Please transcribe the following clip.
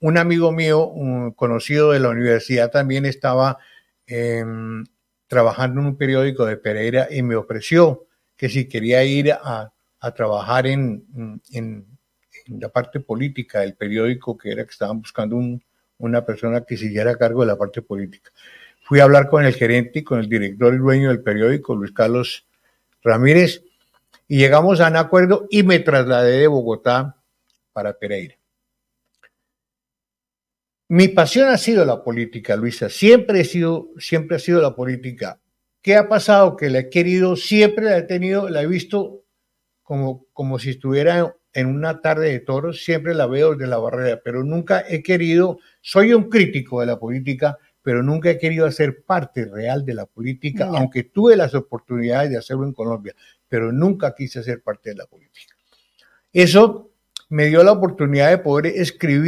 un amigo mío, conocido de la universidad, también estaba em, trabajando en un periódico de Pereira y me ofreció que si quería ir a, trabajar en, la parte política del periódico, que era que estaban buscando una persona que siguiera a cargo de la parte política. Fui a hablar con el gerente y con el director y dueño del periódico, Luis Carlos Ramírez, y llegamos a un acuerdo y me trasladé de Bogotá para Pereira. Mi pasión ha sido la política, Luisa. Siempre, he sido, siempre ha sido la política. ¿Qué ha pasado? Que la he querido, siempre la he tenido, la he visto como, como si estuviera en una tarde de toros, siempre la veo desde la barrera, pero nunca he querido, soy un crítico de la política, pero nunca he querido hacer parte real de la política, aunque tuve las oportunidades de hacerlo en Colombia, pero nunca quise ser parte de la política. Eso me dio la oportunidad de poder escribir.